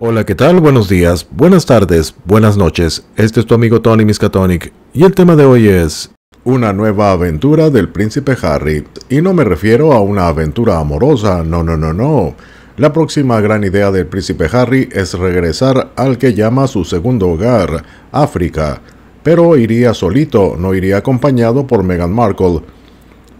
Hola, ¿qué tal? Buenos días, buenas tardes, buenas noches. Este es tu amigo Tony Miskatonic y el tema de hoy es una nueva aventura del príncipe Harry. Y no me refiero a una aventura amorosa, no, no, no, no. La próxima gran idea del príncipe Harry es regresar al que llama su segundo hogar, África. Pero iría solito, no iría acompañado por Meghan Markle.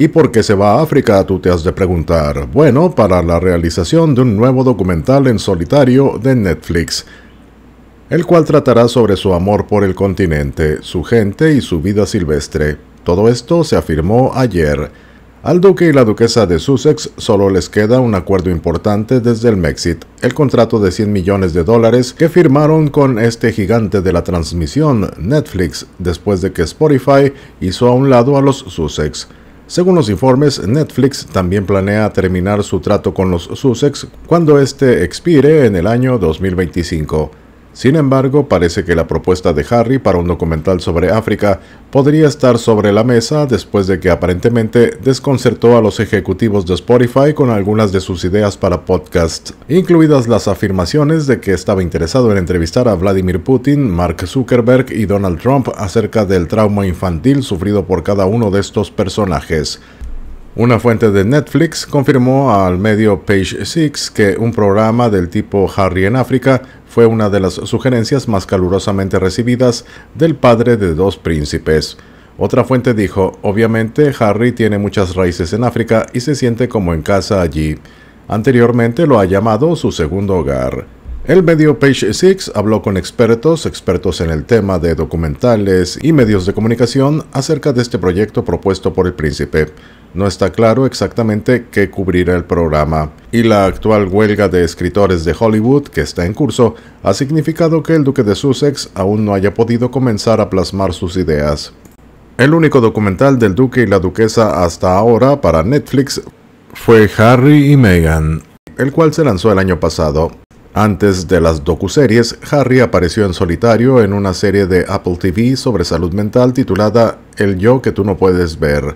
¿Y por qué se va a África? Tú te has de preguntar. Bueno, para la realización de un nuevo documental en solitario de Netflix, el cual tratará sobre su amor por el continente, su gente y su vida silvestre. Todo esto se afirmó ayer. Al duque y la duquesa de Sussex solo les queda un acuerdo importante desde el Mexit, el contrato de 100 millones de dólares que firmaron con este gigante de la transmisión, Netflix, después de que Spotify hizo a un lado a los Sussex. Según los informes, Netflix también planea terminar su trato con los Sussex cuando este expire en el año 2025. Sin embargo, parece que la propuesta de Harry para un documental sobre África podría estar sobre la mesa después de que aparentemente desconcertó a los ejecutivos de Spotify con algunas de sus ideas para podcast, incluidas las afirmaciones de que estaba interesado en entrevistar a Vladimir Putin, Mark Zuckerberg y Donald Trump acerca del trauma infantil sufrido por cada uno de estos personajes. Una fuente de Netflix confirmó al medio Page Six que un programa del tipo Harry en África fue una de las sugerencias más calurosamente recibidas del padre de dos príncipes. Otra fuente dijo, obviamente Harry tiene muchas raíces en África y se siente como en casa allí. Anteriormente lo ha llamado su segundo hogar. El medio Page Six habló con expertos, expertos en el tema de documentales y medios de comunicación acerca de este proyecto propuesto por el príncipe. No está claro exactamente qué cubrirá el programa, y la actual huelga de escritores de Hollywood que está en curso ha significado que el duque de Sussex aún no haya podido comenzar a plasmar sus ideas. El único documental del duque y la duquesa hasta ahora para Netflix fue Harry y Meghan, el cual se lanzó el año pasado. Antes de las docuseries, Harry apareció en solitario en una serie de Apple TV sobre salud mental titulada El yo que tú no puedes ver,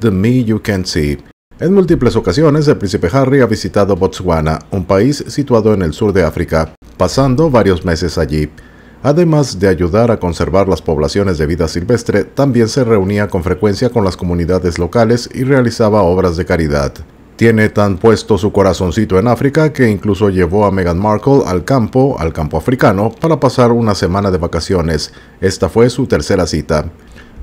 The Me You Can't See. En múltiples ocasiones, el príncipe Harry ha visitado Botswana, un país situado en el sur de África, pasando varios meses allí. Además de ayudar a conservar las poblaciones de vida silvestre, también se reunía con frecuencia con las comunidades locales y realizaba obras de caridad. Tiene tan puesto su corazoncito en África que incluso llevó a Meghan Markle al campo, al campo africano, para pasar una semana de vacaciones. Esta fue su tercera cita.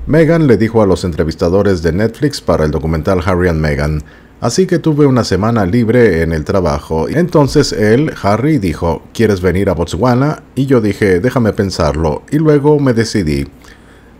Meghan le dijo a los entrevistadores de Netflix para el documental Harry and Meghan, así que tuve una semana libre en el trabajo. Entonces él, Harry, dijo, ¿quieres venir a Botswana? Y yo dije, déjame pensarlo, y luego me decidí.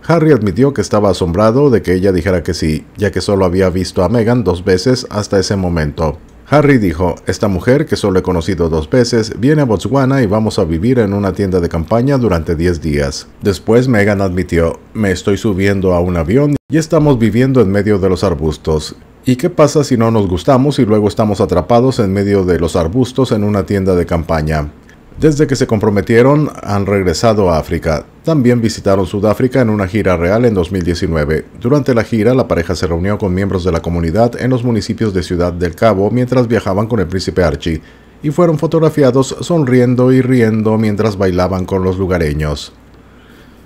Harry admitió que estaba asombrado de que ella dijera que sí, ya que solo había visto a Meghan dos veces hasta ese momento. Harry dijo, esta mujer que solo he conocido dos veces viene a Botswana y vamos a vivir en una tienda de campaña durante 10 días. Después Megan admitió, me estoy subiendo a un avión y estamos viviendo en medio de los arbustos. ¿Y qué pasa si no nos gustamos y luego estamos atrapados en medio de los arbustos en una tienda de campaña? Desde que se comprometieron, han regresado a África. También visitaron Sudáfrica en una gira real en 2019. Durante la gira, la pareja se reunió con miembros de la comunidad en los municipios de Ciudad del Cabo mientras viajaban con el príncipe Archie y fueron fotografiados sonriendo y riendo mientras bailaban con los lugareños.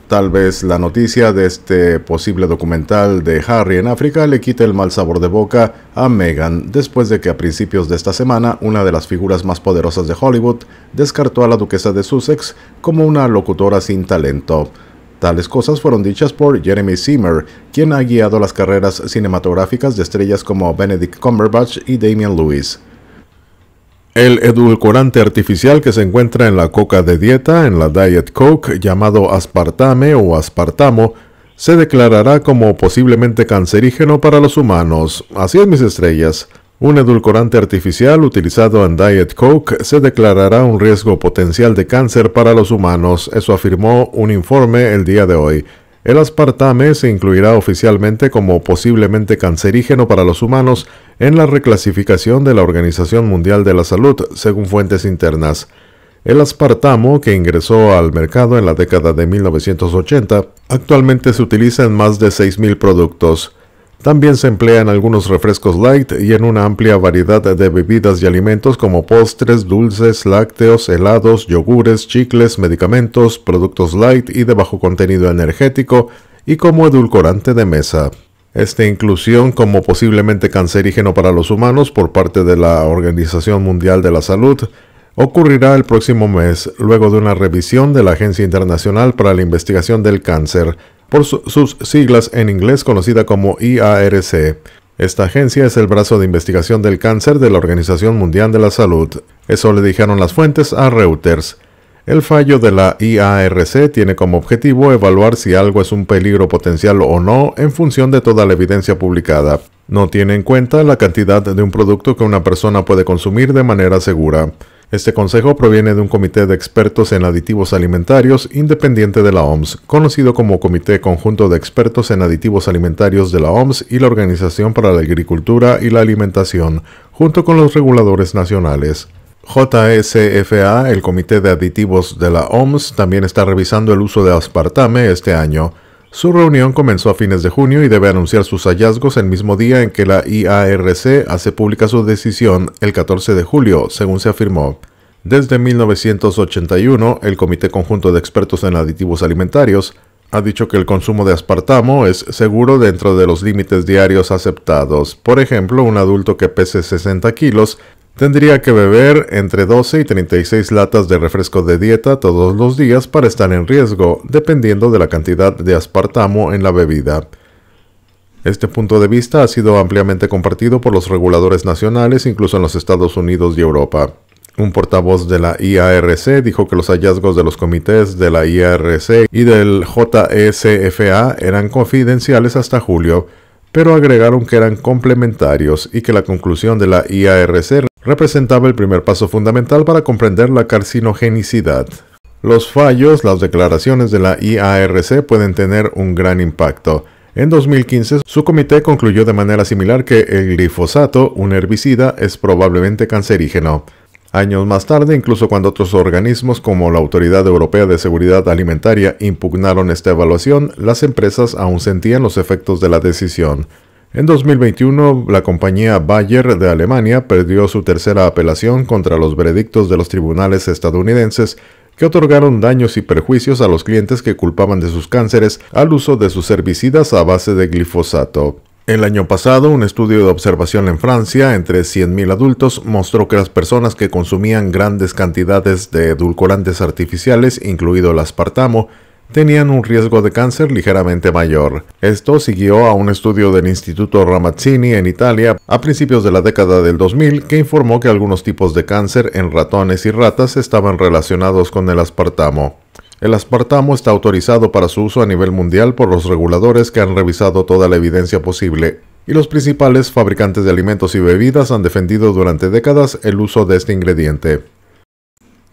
Tal vez la noticia de este posible documental de Harry en África le quite el mal sabor de boca a Meghan después de que a principios de esta semana una de las figuras más poderosas de Hollywood descartó a la duquesa de Sussex como una locutora sin talento. Tales cosas fueron dichas por Jeremy Zimmer, quien ha guiado las carreras cinematográficas de estrellas como Benedict Cumberbatch y Damian Lewis. El edulcorante artificial que se encuentra en la coca de dieta, en la Diet Coke, llamado aspartame o aspartamo, se declarará como posiblemente cancerígeno para los humanos. Así es, mis estrellas. Un edulcorante artificial utilizado en Diet Coke se declarará un riesgo potencial de cáncer para los humanos, eso afirmó un informe el día de hoy. El aspartame se incluirá oficialmente como posiblemente cancerígeno para los humanos en la reclasificación de la Organización Mundial de la Salud, según fuentes internas. El aspartamo, que ingresó al mercado en la década de 1980, actualmente se utiliza en más de 6.000 productos. También se emplea en algunos refrescos light y en una amplia variedad de bebidas y alimentos como postres, dulces, lácteos, helados, yogures, chicles, medicamentos, productos light y de bajo contenido energético y como edulcorante de mesa. Esta inclusión como posiblemente cancerígeno para los humanos por parte de la Organización Mundial de la Salud ocurrirá el próximo mes, luego de una revisión de la Agencia Internacional para la Investigación del Cáncer, por sus siglas en inglés conocida como IARC. E Esta agencia es el brazo de investigación del cáncer de la Organización Mundial de la Salud. Eso le dijeron las fuentes a Reuters. El fallo de la IARC e tiene como objetivo evaluar si algo es un peligro potencial o no en función de toda la evidencia publicada. No tiene en cuenta la cantidad de un producto que una persona puede consumir de manera segura. Este consejo proviene de un comité de expertos en aditivos alimentarios independiente de la OMS, conocido como Comité Conjunto de Expertos en Aditivos Alimentarios de la OMS y la Organización para la Agricultura y la Alimentación, junto con los reguladores nacionales. JSFA, e el Comité de Aditivos de la OMS, también está revisando el uso de aspartame este año. Su reunión comenzó a fines de junio y debe anunciar sus hallazgos el mismo día en que la IARC hace pública su decisión el 14 de julio, según se afirmó. Desde 1981, el Comité Conjunto de Expertos en Aditivos Alimentarios ha dicho que el consumo de aspartamo es seguro dentro de los límites diarios aceptados. Por ejemplo, un adulto que pese 60 kilos Tendría que beber entre 12 y 36 latas de refresco de dieta todos los días para estar en riesgo, dependiendo de la cantidad de aspartamo en la bebida. Este punto de vista ha sido ampliamente compartido por los reguladores nacionales, incluso en los Estados Unidos y Europa. Un portavoz de la IARC dijo que los hallazgos de los comités de la IARC y del JSFA e eran confidenciales hasta julio, pero agregaron que eran complementarios y que la conclusión de la IARC representaba el primer paso fundamental para comprender la carcinogenicidad. Los fallos, las declaraciones de la IARC pueden tener un gran impacto. En 2015, su comité concluyó de manera similar que el glifosato, un herbicida, es probablemente cancerígeno. Años más tarde, incluso cuando otros organismos como la Autoridad Europea de Seguridad Alimentaria impugnaron esta evaluación, las empresas aún sentían los efectos de la decisión. En 2021, la compañía Bayer de Alemania perdió su tercera apelación contra los veredictos de los tribunales estadounidenses que otorgaron daños y perjuicios a los clientes que culpaban de sus cánceres al uso de sus herbicidas a base de glifosato. El año pasado, un estudio de observación en Francia entre 100.000 adultos mostró que las personas que consumían grandes cantidades de edulcorantes artificiales, incluido el aspartamo, tenían un riesgo de cáncer ligeramente mayor. Esto siguió a un estudio del Instituto Ramazzini en Italia a principios de la década del 2000 que informó que algunos tipos de cáncer en ratones y ratas estaban relacionados con el aspartamo. El aspartamo está autorizado para su uso a nivel mundial por los reguladores que han revisado toda la evidencia posible, y los principales fabricantes de alimentos y bebidas han defendido durante décadas el uso de este ingrediente.